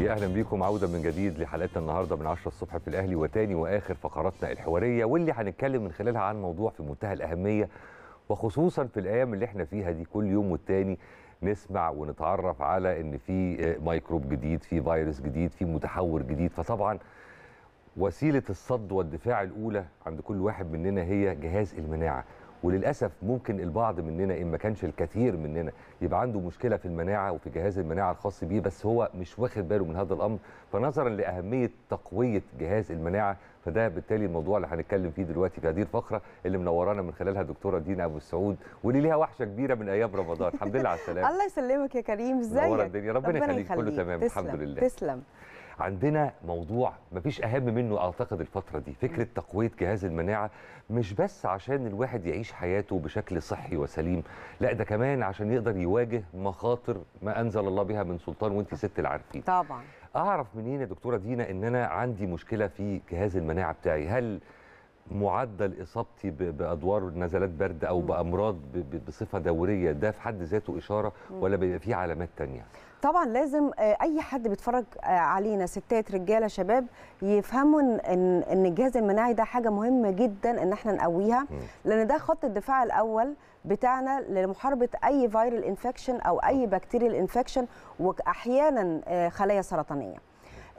ماشي اهلا بيكم عوده من جديد لحلقتنا النهارده من 10 الصبح في الاهلي وتاني واخر فقراتنا الحواريه واللي هنتكلم من خلالها عن موضوع في منتهى الاهميه وخصوصا في الايام اللي احنا فيها دي كل يوم والتاني نسمع ونتعرف على ان في ميكروب جديد في فيروس جديد في متحور جديد فطبعا وسيله الصد والدفاع الاولى عند كل واحد مننا هي جهاز المناعه وللاسف ممكن البعض مننا ان ما كانش الكثير مننا يبقى عنده مشكله في المناعه وفي جهاز المناعه الخاص بيه بس هو مش واخد باله من هذا الامر فنظرا لاهميه تقويه جهاز المناعه فده بالتالي الموضوع اللي هنتكلم فيه دلوقتي في هذه الفقره اللي منورانا من خلالها دكتوره دينا ابو السعود واللي ليها وحشه كبيره من ايام رمضان الحمد لله على السلامه الله يسلمك يا كريم ازيك ربنا, ربنا يخليك كله تمام الحمد لله تسلم عندنا موضوع مفيش اهم منه اعتقد الفتره دي فكره تقويه جهاز المناعه مش بس عشان الواحد يعيش حياته بشكل صحي وسليم لا ده كمان عشان يقدر يواجه مخاطر ما انزل الله بها من سلطان وانت ست العارفين طبعا اعرف منين يا دكتوره دينا ان انا عندي مشكله في جهاز المناعه بتاعي هل معدل اصابتي بادوار نزلات برد او بامراض بصفه دوريه ده في حد ذاته اشاره ولا بيبقى فيه علامات ثانيه طبعا لازم آه، اي حد بيتفرج آه، علينا ستات رجاله شباب يفهموا ان ان الجهاز المناعي ده حاجه مهمه جدا ان احنا نقويها لان ده خط الدفاع الاول بتاعنا لمحاربه اي فيرال انفكشن او اي بكتيريال انفكشن واحيانا آه، خلايا سرطانيه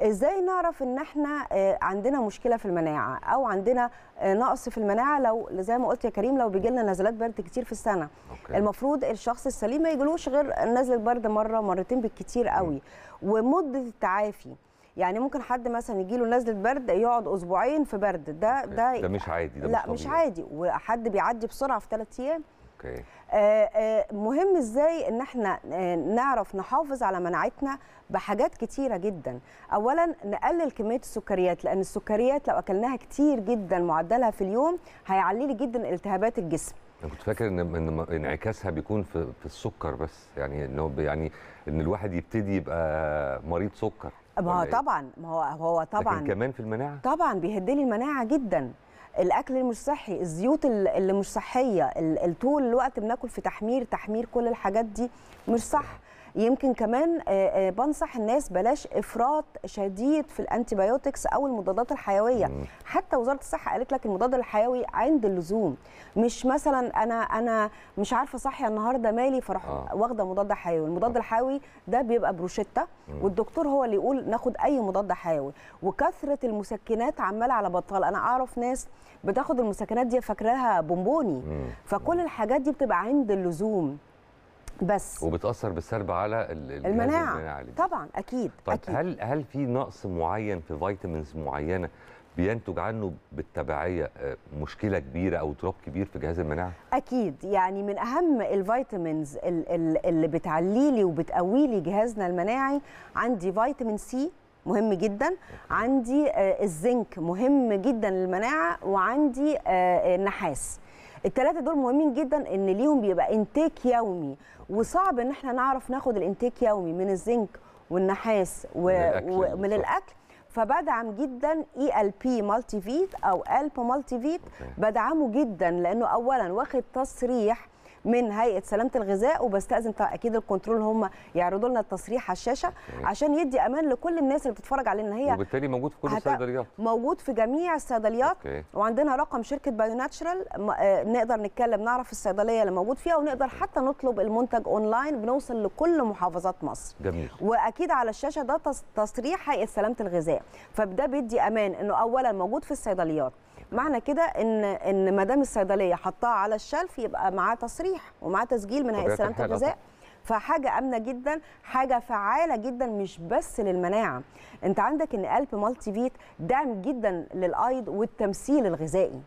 ازاي نعرف ان احنا آه، عندنا مشكله في المناعه او عندنا آه، نقص في المناعه لو زي ما قلت يا كريم لو بيجي لنا نزلات برد كتير في السنه أوكي. المفروض الشخص السليم ما يجيلوش غير نزله برد مره مرتين بالكتير قوي ومده التعافي يعني ممكن حد مثلا يجي له نزله برد يقعد اسبوعين في برد ده ده ده مش عادي ده لا مش, مش عادي وحد بيعدي بسرعه في ثلاث ايام اوكي آه، آه، مهم ازاي ان احنا آه، نعرف نحافظ على مناعتنا بحاجات كتيره جدا اولا نقلل كميه السكريات لان السكريات لو اكلناها كتير جدا معدلها في اليوم هيعلي لي جدا التهابات الجسم انا كنت فاكر ان انعكاسها بيكون في السكر بس يعني هو يعني ان الواحد يبتدي يبقى مريض سكر ما هو إيه؟ طبعا ما هو هو طبعا لكن كمان في المناعه طبعا بيهدلي المناعه جدا الاكل اللي مش صحي الزيوت اللي مش صحيه طول الوقت بناكل في تحمير تحمير كل الحاجات دي مش صح يمكن كمان آه، آه، بنصح الناس بلاش افراط شديد في الانتيبيوتكس او المضادات الحيويه مم. حتى وزاره الصحه قالت لك المضاد الحيوي عند اللزوم مش مثلا انا انا مش عارفه صاحيه النهارده مالي فاروح آه. واخده مضاد حيوي المضاد آه. الحيوي ده بيبقى بروشته والدكتور هو اللي يقول ناخد اي مضاد حيوي وكثره المسكنات عماله على بطال انا اعرف ناس بتاخد المسكنات دي فاكراها بونبوني فكل الحاجات دي بتبقى عند اللزوم بس وبتاثر بالسلب على المناعه المناعي. طبعا اكيد طيب أكيد. هل هل في نقص معين في فيتامينز معينه بينتج عنه بالتبعيه آه، مشكله كبيره او اضطراب كبير في جهاز المناعه؟ اكيد يعني من اهم الفيتامينز اللي بتعلي لي وبتقوي لي جهازنا المناعي عندي فيتامين سي مهم جدا عندي آه، الزنك مهم جدا للمناعه وعندي آه، النحاس الثلاثه دول مهمين جدا ان ليهم بيبقى انتاك يومي وصعب ان احنا نعرف ناخد الانتاك يومي من الزنك والنحاس ومن الاكل فبدعم جدا اي ال بي مالتي فيت او الب مالتي فيت بدعمه جدا لانه اولا واخد تصريح من هيئه سلامه الغذاء وبستاذن اكيد الكنترول هم يعرضوا لنا التصريح على الشاشه عشان يدي امان لكل الناس اللي بتتفرج علينا ان هي وبالتالي موجود في كل الصيدليات موجود في جميع الصيدليات وعندنا رقم شركه بايو آه، ناتشرال نقدر نتكلم نعرف الصيدليه اللي موجود فيها ونقدر حتى نطلب المنتج اونلاين بنوصل لكل محافظات مصر جميل واكيد على الشاشه ده تصريح هيئه سلامه الغذاء فده بيدي امان انه اولا موجود في الصيدليات معنى كده ان ان ما دام الصيدليه حطاها على الشلف يبقى معاه تصريح ومعاه تسجيل من هيئه سلامه آه الغذاء فحاجه امنه جدا حاجه فعاله جدا مش بس للمناعه انت عندك ان قلب مالتي فيت دعم جدا للايض والتمثيل الغذائي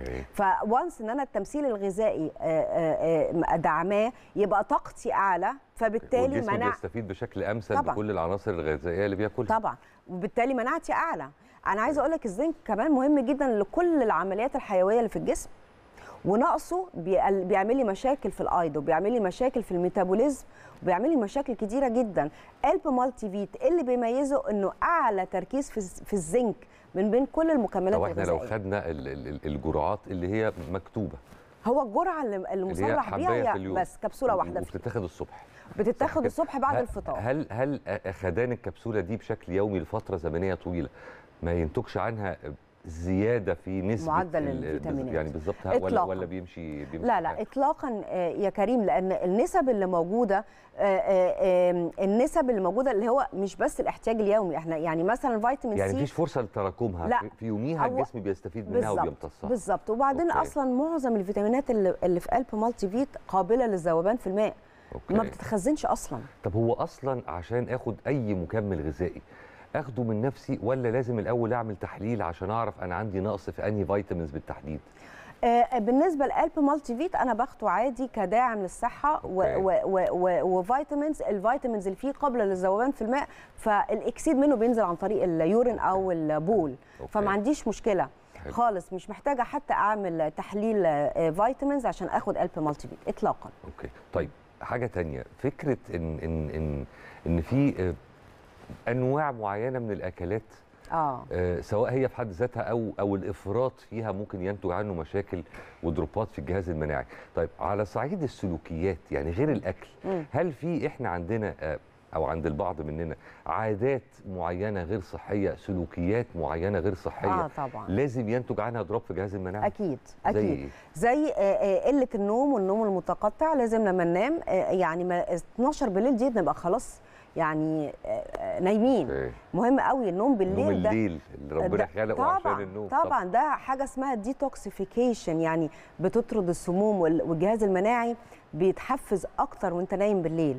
اوكي فوانس ان انا التمثيل الغذائي آه، آه، دعماه يبقى طاقتي اعلى فبالتالي مناعتي بيستفيد بشكل امثل بكل العناصر الغذائيه اللي بياكلها طبعا وبالتالي مناعتي اعلى انا عايزه اقول لك الزنك كمان مهم جدا لكل العمليات الحيويه اللي في الجسم ونقصه بيعمل لي مشاكل في الايض وبيعمل لي مشاكل في الميتابوليزم وبيعمل لي مشاكل كتيره جدا الب مالتي فيت اللي بيميزه انه اعلى تركيز في, في الزنك من بين كل المكملات طب احنا لو خدنا الجرعات اللي هي مكتوبه هو الجرعه اللي مصرح بيها هي بس كبسوله واحده بتتاخد الصبح بتتاخد الصبح بعد الفطار هل هل اخدان الكبسوله دي بشكل يومي لفتره زمنيه طويله ما ينتجش عنها زياده في نسبه معدل الفيتامينات يعني بالظبط ولا ولا بيمشي, بيمشي لا لا اطلاقا آه، يا كريم لان النسب اللي موجوده آه، آه، النسب اللي موجوده اللي هو مش بس الاحتياج اليومي احنا يعني مثلا فيتامين يعني سي يعني مفيش فرصه لتراكمها لا في يوميها الجسم بيستفيد منها وبيمتصها بالظبط وبعدين أوكي. اصلا معظم الفيتامينات اللي في قلب مالتي فيت قابله للذوبان في الماء أوكي. ما بتتخزنش اصلا طب هو اصلا عشان اخد اي مكمل غذائي اخده من نفسي ولا لازم الاول اعمل تحليل عشان اعرف انا عندي نقص في انهي فيتامينز بالتحديد آه، آه، بالنسبه لألب مالتي فيت انا باخده عادي كداعم للصحه وفيتامينز الفيتامينز اللي فيه قبل للذوبان في الماء فالاكسيد منه بينزل عن طريق اليورين او البول فما عنديش مشكله خالص مش محتاجه حتى اعمل تحليل فيتامينز آه، عشان اخد ألب مالتي فيت اطلاقا اوكي طيب حاجه تانية فكره ان ان ان ان في انواع معينه من الاكلات آه. آه سواء هي في حد ذاتها او او الافراط فيها ممكن ينتج عنه مشاكل ودروبات في الجهاز المناعي طيب على صعيد السلوكيات يعني غير الاكل هل في احنا عندنا آه او عند البعض مننا عادات معينه غير صحيه سلوكيات معينه غير صحيه آه طبعا. لازم ينتج عنها اضراب في جهاز المناعه اكيد اكيد زي, إيه؟ زي آه، آه، قله النوم والنوم المتقطع لازم لما ننام آه، يعني 12 بالليل دي نبقى خلاص يعني آه، آه، نايمين مهم قوي النوم بالليل النوم الليل اللي ربنا خلقه عشان النوم طبعا طبعا ده حاجه اسمها ديتوكسيفيكيشن يعني بتطرد السموم والجهاز المناعي بيتحفز اكتر وانت نايم بالليل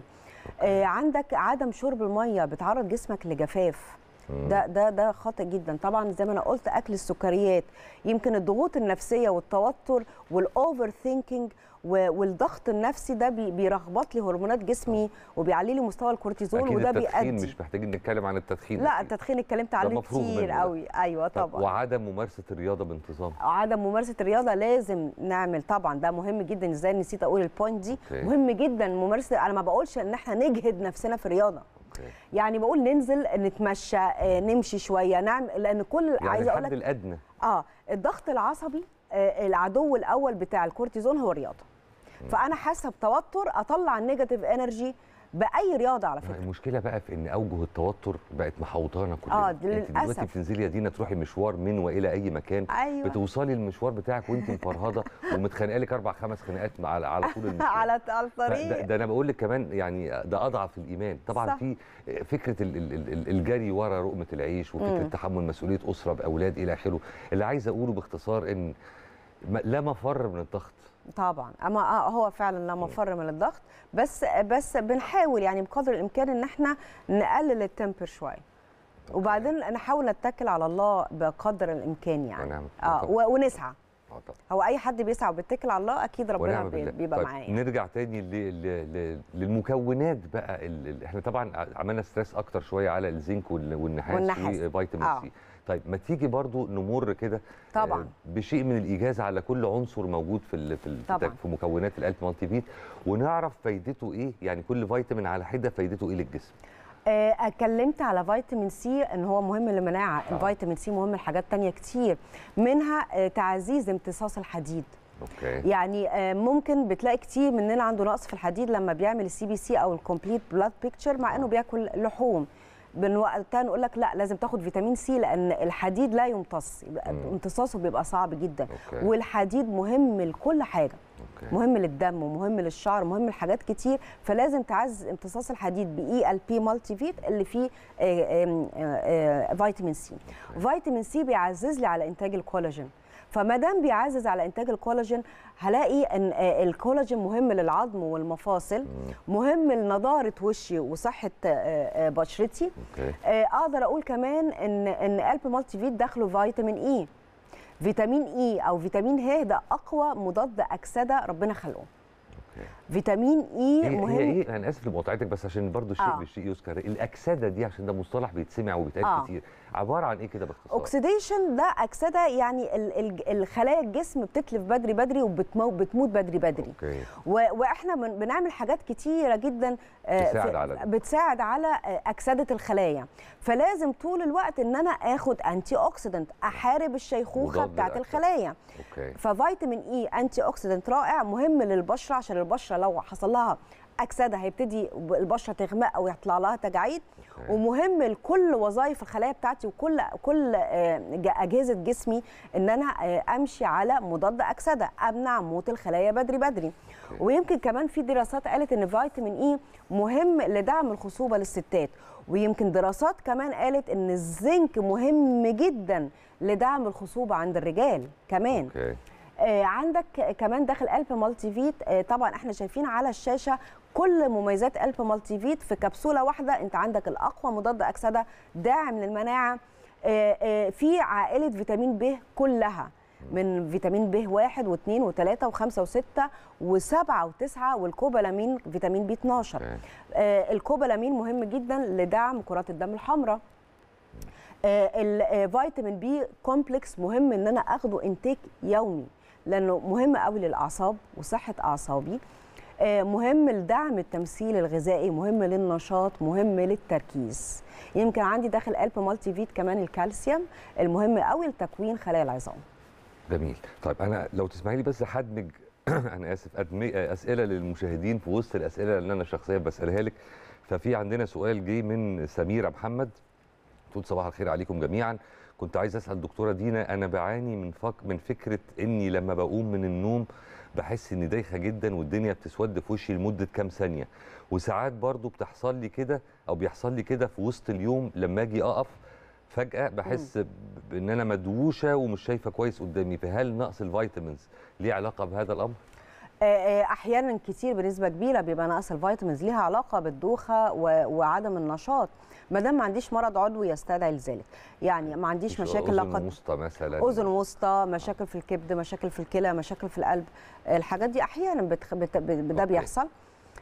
آه، عندك عدم شرب الميه بتعرض جسمك لجفاف ده ده ده خاطئ جدا طبعا زي ما انا قلت اكل السكريات يمكن الضغوط النفسيه والتوتر والاوفر ثينكينج والضغط النفسي ده بيرخبط لي هرمونات جسمي آه. وبيعلي لي مستوى الكورتيزول وده وده التدخين بيؤدي مش محتاجين نتكلم عن التدخين لا أكيد. التدخين اتكلمت عليه كتير قوي ايوه طبعا وعدم ممارسه الرياضه بانتظام عدم ممارسه الرياضه لازم نعمل طبعا ده مهم جدا ازاي نسيت اقول البوينت دي مهم جدا ممارسه انا ما بقولش ان احنا نجهد نفسنا في الرياضه أوكي. يعني بقول ننزل نتمشى آه، نمشي شويه نعمل لان كل يعني عايزه اقول لك الادنى اه الضغط العصبي آه، العدو الاول بتاع الكورتيزون هو الرياضه فانا حاسه بتوتر اطلع النيجاتيف انرجي باي رياضه على فكره المشكله بقى في ان اوجه التوتر بقت محوطانا كلنا اه للاسف دلوقتي بتنزلي يا دينا تروحي مشوار من والى اي مكان أيوة. بتوصلي المشوار بتاعك وانت مفرهده ومتخانقه لك اربع خمس خناقات على على طول المشوار على الطريق ده, ده انا بقول لك كمان يعني ده اضعف الايمان طبعا صح. في فكره الجري ورا رقمه العيش وفكره م. تحمل مسؤوليه اسره باولاد الى اخره اللي عايز اقوله باختصار ان لا مفر من الضغط طبعا اما آه، هو فعلا لا مفر من الضغط بس بس بنحاول يعني بقدر الامكان ان احنا نقلل التمبر شويه وبعدين نحاول نتكل على الله بقدر الامكان يعني ونعم. اه ونسعى آه، طبعا. هو اي حد بيسعى وبيتكل على الله اكيد ربنا بيبقى طيب معاه يعني. نرجع تاني للمكونات بقى احنا طبعا عملنا ستريس اكتر شويه على الزنك والنحاس وفيتامين آه. سي طيب ما تيجي برضو نمر كده آه، طبعا بشيء من الايجاز على كل عنصر موجود في في طبعا. في مكونات الالف مالتي بيت ونعرف فايدته ايه يعني كل فيتامين على حده فايدته ايه للجسم اتكلمت آه، على فيتامين سي ان هو مهم للمناعه آه. الفيتامين سي مهم لحاجات تانية كتير منها آه، تعزيز امتصاص الحديد أوكي. يعني ممكن بتلاقي كتير مننا عنده نقص في الحديد لما بيعمل السي بي سي او الكومبليت بلاد بيكتشر مع انه بياكل لحوم كان يقول لك لا لازم تاخد فيتامين سي لان الحديد لا يمتص امتصاصه بيبقى صعب جدا أوكي. والحديد مهم لكل حاجه أوكي. مهم للدم ومهم للشعر مهم لحاجات كتير فلازم تعزز امتصاص الحديد باي ال بي مالتي فيت اللي فيه آآ آه، آآ آآ آه، آه، فيتامين سي أوكي. فيتامين سي بيعزز لي على انتاج الكولاجين فما دام بيعزز على انتاج الكولاجين هلاقي ان آه، الكولاجين مهم للعظم والمفاصل مهم لنضاره وشي وصحه آه، آه، بشرتي اقدر اقول كمان ان ان قلب مالتي فيت داخله فيتامين اي e. فيتامين اي e او فيتامين ه ده اقوى مضاد اكسده ربنا خلقه فيتامين اي e مهم هي ايه انا اسف لمقاطعتك بس عشان برضو الشيء آه. بالشيء يذكر الاكسده دي عشان ده مصطلح بيتسمع وبيتقال آه. كتير عباره عن ايه كده باختصار اوكسيديشن ده اكسده يعني الخلايا الجسم بتتلف بدري بدري وبتموت بدري بدري أوكي. واحنا بنعمل حاجات كتيره جدا آه، بتساعد على بتساعد على آه، اكسده الخلايا فلازم طول الوقت ان انا اخد انتي اوكسيدنت احارب الشيخوخه بتاعت الخلايا أوكي. ففيتامين اي انتي اوكسيدنت رائع مهم للبشره عشان البشره لو حصل لها اكسده هيبتدي البشره تغمق او يطلع لها تجاعيد ومهم لكل وظائف الخلايا بتاعتي وكل كل آه، اجهزه جسمي ان انا آه، امشي على مضاد اكسده امنع موت الخلايا بدري بدري ويمكن كمان في دراسات قالت ان فيتامين اي e مهم لدعم الخصوبه للستات ويمكن دراسات كمان قالت ان الزنك مهم جدا لدعم الخصوبه عند الرجال كمان أوكي. آه، عندك كمان داخل الف مالتي فيت آه، طبعا احنا شايفين على الشاشه كل مميزات الف مالتي فيت في كبسوله واحده انت عندك الاقوى مضاد اكسده داعم للمناعه آه، في عائله فيتامين ب كلها من فيتامين ب 1 و2 و3 و5 و6 و7 و9 والكوبالامين فيتامين بي 12 الكوبالامين مهم جدا لدعم كرات الدم الحمراء الفيتامين بي كومبلكس مهم ان انا اخده انتيك يومي لانه مهم قوي للاعصاب وصحه اعصابي آه، مهم لدعم التمثيل الغذائي مهم للنشاط مهم للتركيز يمكن عندي داخل قلب مالتي فيت كمان الكالسيوم المهم قوي لتكوين خلايا العظام جميل طيب انا لو تسمحي لي بس هدمج انا اسف أدمي آه، اسئله للمشاهدين في وسط الاسئله اللي انا شخصيا بسالها لك ففي عندنا سؤال جه من سميره محمد تقول صباح الخير عليكم جميعا كنت عايز اسال دكتوره دينا انا بعاني من فك من فكره اني لما بقوم من النوم بحس اني دايخه جدا والدنيا بتسود في وشي لمده كام ثانيه وساعات برضو بتحصل لي كده او بيحصل لي كده في وسط اليوم لما اجي اقف فجاه بحس بان انا مدووشه ومش شايفه كويس قدامي فهل نقص الفيتامينز ليه علاقه بهذا الامر آه، آه، احيانا كتير بنسبه كبيره بيبقى نقص الفيتامينز ليها علاقه بالدوخه وعدم النشاط ما دام ما عنديش مرض عضوي يستدعي لذلك يعني ما عنديش مشاكل لقد اذن وسطى مثلا اذن وسطى مشاكل في الكبد مشاكل في الكلى مشاكل في القلب الحاجات دي احيانا بتخ... بت... ده بيحصل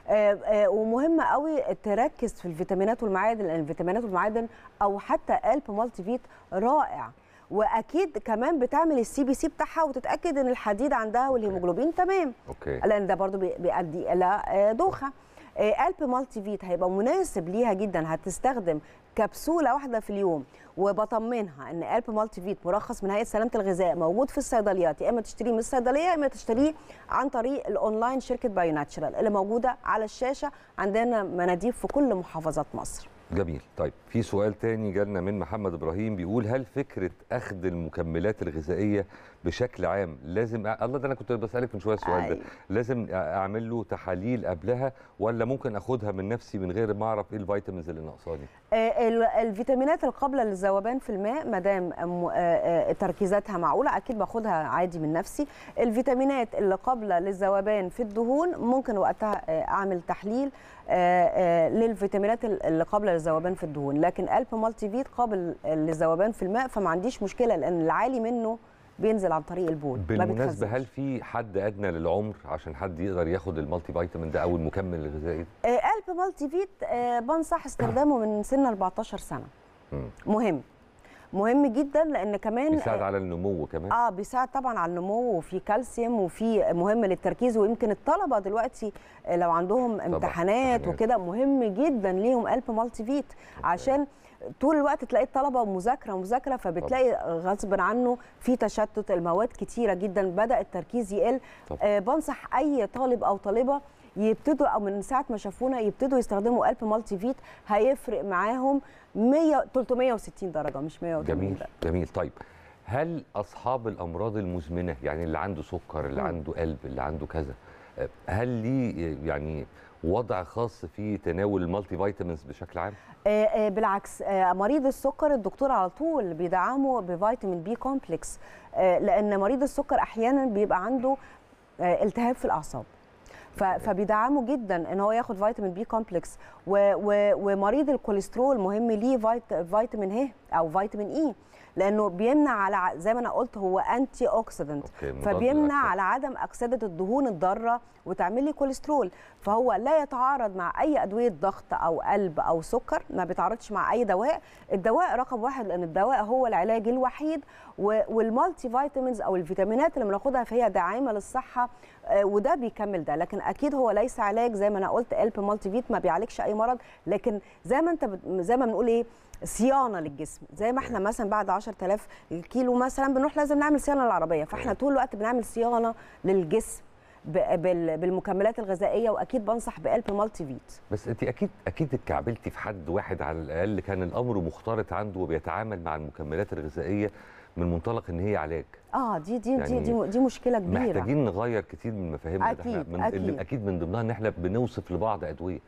ومهمه آه، ومهم قوي تركز في الفيتامينات والمعادن لان الفيتامينات والمعادن او حتى قلب مالتي فيت رائع واكيد كمان بتعمل السي بي سي بتاعها وتتاكد ان الحديد عندها والهيموجلوبين تمام اوكي لان ده برضو بيؤدي الى آه، دوخه قلب مالتي فيت هيبقى مناسب ليها جدا هتستخدم كبسوله واحده في اليوم وبطمنها ان قلب مالتي فيت مرخص من هيئه سلامه الغذاء موجود في الصيدليات يا اما تشتريه من الصيدليه يا اما تشتريه عن طريق الاونلاين شركه بايو ناتشرال اللي موجوده على الشاشه عندنا مناديب في كل محافظات مصر جميل طيب في سؤال تاني جالنا من محمد ابراهيم بيقول هل فكره اخذ المكملات الغذائيه بشكل عام لازم أ... الله ده انا كنت بسالك من شويه السؤال ده أيوة. لازم اعمل له تحاليل قبلها ولا ممكن اخدها من نفسي من غير ما اعرف ايه الفيتامينز اللي ناقصاني آه، الفيتامينات القابله للذوبان في الماء ما دام آه، آه، تركيزاتها معقوله اكيد باخدها عادي من نفسي الفيتامينات اللي قابله للذوبان في الدهون ممكن وقتها اعمل تحليل للفيتامينات اللي قابله الذوبان في الدهون لكن الب مالتي فيت قابل للذوبان في الماء فما عنديش مشكله لان العالي منه بينزل عن طريق البول بالمناسبه هل في حد ادنى للعمر عشان حد يقدر ياخد المالتي فيتامين ده او المكمل الغذائي ده؟ آه الب مالتي فيت آه بنصح استخدامه من سن 14 سنه مهم مهم جدا لان كمان بيساعد آه، على النمو كمان اه بيساعد طبعا على النمو وفي كالسيوم وفي مهم للتركيز ويمكن الطلبه دلوقتي آه، لو عندهم امتحانات وكده مهم جدا ليهم الف مالتي فيت عشان طول الوقت تلاقي الطلبه مذاكره مذاكره فبتلاقي غصب عنه في تشتت المواد كتيره جدا بدا التركيز يقل آه بنصح اي طالب او طالبه يبتدوا او من ساعه ما شافونا يبتدوا يستخدموا قلب مالتي فيت هيفرق معاهم 100 360 درجه مش 180 جميل درجة. جميل طيب هل اصحاب الامراض المزمنه يعني اللي عنده سكر اللي م. عنده قلب اللي عنده كذا هل ليه يعني وضع خاص في تناول المالتي فيتامينز بشكل عام؟ آه، آه، بالعكس آه، مريض السكر الدكتور على طول بيدعمه بفيتامين بي كومبلكس لان مريض السكر احيانا بيبقى عنده التهاب في الاعصاب فبيدعمه جدا ان هو ياخد فيتامين بي كومبلكس ومريض الكوليسترول مهم ليه فيتامين ه إيه او فيتامين اي لانه بيمنع على زي ما انا قلت هو انتي اوكسيدنت فبيمنع على عدم اكسده الدهون الضاره وتعمل لي كوليسترول فهو لا يتعارض مع اي ادويه ضغط او قلب او سكر ما بيتعارضش مع اي دواء الدواء رقم واحد لان الدواء هو العلاج الوحيد والمالتي فيتامينز او الفيتامينات اللي بناخدها فهي داعمه للصحه آه، وده بيكمل ده لكن اكيد هو ليس علاج زي ما انا قلت الب مالتي فيت ما بيعالجش اي مرض لكن زي ما انت زي ما بنقول ايه صيانه للجسم زي ما احنا مثلا بعد 10000 كيلو مثلا بنروح لازم نعمل صيانه للعربيه فاحنا طول الوقت بنعمل صيانه للجسم بالمكملات الغذائيه واكيد بنصح بقلب مالتي فيت بس انت اكيد اكيد اتكعبلتي في حد واحد على الاقل كان الامر مختلط عنده وبيتعامل مع المكملات الغذائيه من منطلق ان هي علاج اه دي دي يعني دي, دي مشكله كبيره محتاجين نغير كتير من مفاهيمنا اكيد من اكيد اكيد من ضمنها ان احنا بنوصف لبعض ادويه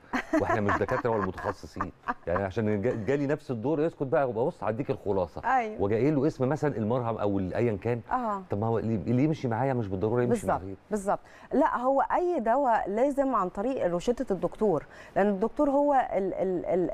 واحنا مش دكاتره ولا متخصصين يعني عشان جالي نفس الدور اسكت بقى ببص اديك الخلاصه أيوة. وجايل له اسم مثلا المرهم او ايا كان آه. طب ما هو اللي يمشي معايا مش بالضروره يمشي بالزبط. مع غيري بالظبط لا هو اي دواء لازم عن طريق روشته الدكتور لان الدكتور هو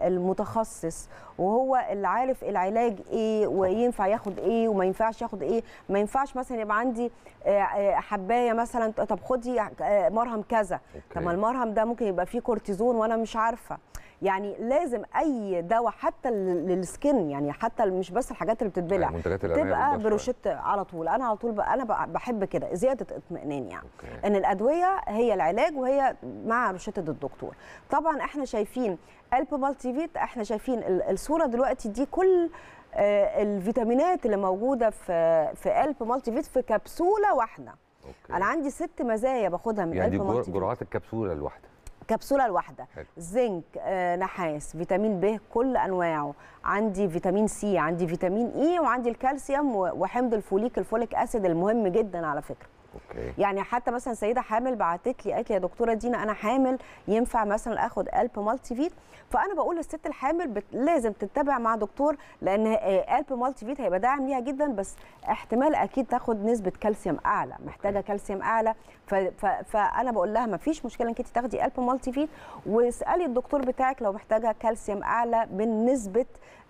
المتخصص وهو اللي عارف العلاج ايه وينفع ياخد ايه وما ينفعش ياخد ايه ما ينفعش ينفعش مثلا يبقى عندي آه، آه، حبايه مثلا طب خدي آه، مرهم كذا طب ما المرهم ده ممكن يبقى فيه كورتيزون وانا مش عارفه يعني لازم اي دواء حتى للسكن يعني حتى مش بس الحاجات اللي بتتبلع يعني تبقى بروشيت على طول انا على طول انا بحب كده زياده اطمئنان يعني أوكي. ان الادويه هي العلاج وهي مع روشته الدكتور طبعا احنا شايفين البومال فيت احنا شايفين الصوره دلوقتي دي كل آه، الفيتامينات اللي موجوده في في الب مالتي فيت في كبسوله واحده أوكي. انا عندي ست مزايا باخدها من يعني قلب مالتي جرعات الكبسوله الواحده كبسوله الواحده زنك آه، نحاس فيتامين ب كل انواعه عندي فيتامين سي عندي فيتامين اي e، وعندي الكالسيوم وحمض الفوليك الفوليك اسيد المهم جدا على فكره أوكي. يعني حتى مثلا سيده حامل بعتت لي قالت لي يا دكتوره دينا انا حامل ينفع مثلا اخد قلب مالتي فيت فانا بقول للست الحامل لازم تتبع مع دكتور لان قلب آه، مالتي فيت هيبقى داعم ليها جدا بس احتمال اكيد تاخد نسبه كالسيوم اعلى محتاجه أوكي. كالسيوم اعلى ف... ف... فانا بقول لها ما فيش مشكله انك تاخدي قلب مالتي فيت واسالي الدكتور بتاعك لو محتاجه كالسيوم اعلى من نسبه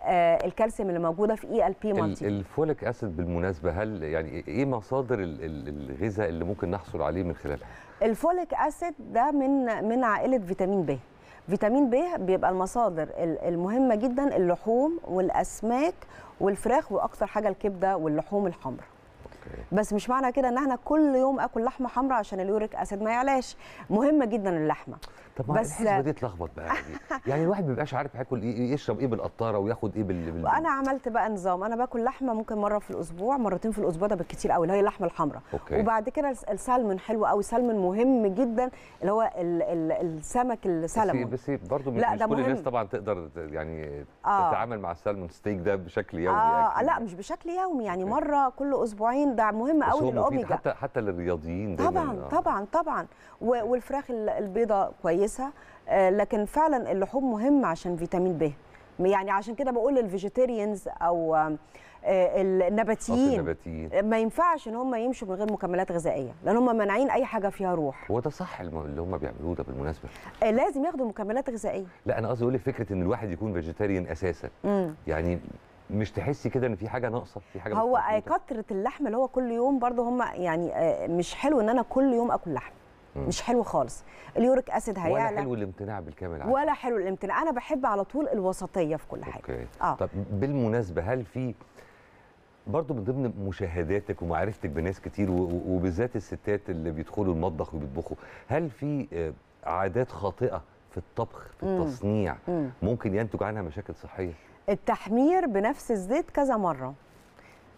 آه، الكالسيوم اللي موجوده في اي e ال بي مالتي الفوليك اسيد بالمناسبه هل يعني ايه مصادر الغذاء اللي ممكن نحصل عليه من خلالها الفوليك اسيد ده من من عائله فيتامين ب فيتامين ب بيبقى المصادر المهمه جدا اللحوم والاسماك والفراخ واكثر حاجه الكبده واللحوم الحمراء بس مش معنى كده ان احنا كل يوم اكل لحمه حمراء عشان اليوريك اسيد ما يعلاش مهمه جدا اللحمه طب ما بس الحسبه دي اتلخبط بقى يعني, يعني الواحد ما بيبقاش عارف هياكل ايه يشرب ايه بالقطاره وياخد ايه بال, وانا عملت بقى نظام انا باكل لحمه ممكن مره في الاسبوع مرتين في الاسبوع ده بالكتير قوي اللي هي اللحمه الحمراء وبعد كده السلمون حلو قوي سلمون مهم جدا اللي هو الـ الـ السمك السلمون بس, بس برضه مش كل مهم. الناس طبعا تقدر يعني آه. تتعامل مع السلمون ستيك ده بشكل يومي آه لا مش بشكل يومي يعني أوكي. مره كل اسبوعين ده مهم قوي للاوميجا حتى حتى للرياضيين آه. طبعا طبعا طبعا والفراخ البيضاء كويسه كويسه آه، لكن فعلا اللحوم مهم عشان فيتامين ب يعني عشان كده بقول للفيجيتيريانز او آه، النباتيين النباتيين ما ينفعش ان هم يمشوا من غير مكملات غذائيه لان هم مانعين اي حاجه فيها روح هو ده صح اللي هم بيعملوه ده بالمناسبه آه، لازم ياخدوا مكملات غذائيه لا انا قصدي اقول لك فكره ان الواحد يكون فيجيتيريان اساسا مم. يعني مش تحسي كده ان في حاجه ناقصه في حاجه هو كثره اللحم اللي هو كل يوم برضه هم يعني مش حلو ان انا كل يوم اكل لحم مش حلو خالص اليوريك اسيد هيعلى ولا حلو الامتناع بالكامل عنه. ولا حلو الامتناع انا بحب على طول الوسطيه في كل حاجه أوكي. آه. طب بالمناسبه هل في برضه من ضمن مشاهداتك ومعرفتك بناس كتير وبالذات الستات اللي بيدخلوا المطبخ وبيطبخوا هل في آه، عادات خاطئه في الطبخ في التصنيع مم. ممكن ينتج عنها مشاكل صحيه التحمير بنفس الزيت كذا مره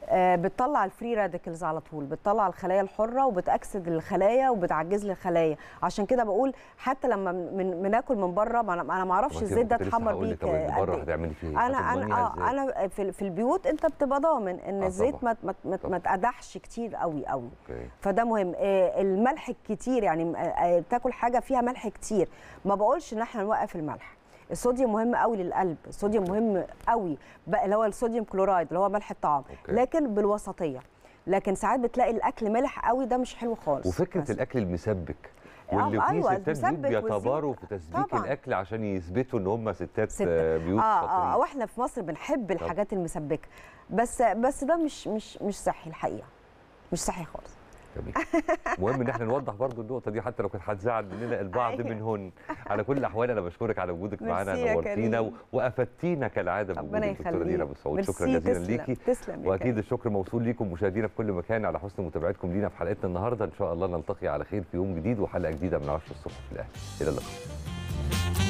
آه، بتطلع الفري راديكلز على طول بتطلع الخلايا الحره وبتاكسد الخلايا وبتعجز لي الخلايا عشان كده بقول حتى لما من بناكل من بره ما انا ما اعرفش الزيت ده اتحمر بيك آه، بره إيه. هتعملي فيه إيه. انا انا اه انا في, في البيوت انت بتبقى ضامن ان آه الزيت ما ما اتقدحش كتير قوي قوي أوكي. فده مهم آه، الملح الكتير يعني تاكل حاجه فيها ملح كتير ما بقولش ان احنا نوقف الملح الصوديوم مهم قوي للقلب الصوديوم مهم قوي بقى اللي هو الصوديوم كلورايد اللي هو ملح الطعام أوكي. لكن بالوسطيه لكن ساعات بتلاقي الاكل مالح قوي ده مش حلو خالص وفكره بس. الاكل المسبك آه، واللي فيه أيوة ستات بيوت بيتباروا في تسبيك طبعًا. الاكل عشان يثبتوا ان هم ستات ست... آه، بيوت اه اه, آه واحنا في مصر بنحب الحاجات طبعًا. المسبكه بس بس ده مش مش مش صحي الحقيقه مش صحي خالص كمان المهم ان احنا نوضح برضو النقطه دي حتى لو كانت هتزعل مننا البعض أيوة. منهن على كل الاحوال انا بشكرك على وجودك معانا نورتينا وافدتينا كالعاده بوجودك دكتوره دينا ابو شكرا جزيلا ليكي تسلم واكيد الشكر موصول ليكم مشاهدينا في كل مكان على حسن متابعتكم لينا في حلقتنا النهارده ان شاء الله نلتقي على خير في يوم جديد وحلقه جديده من 10 الصبح في الاهلي الى اللقاء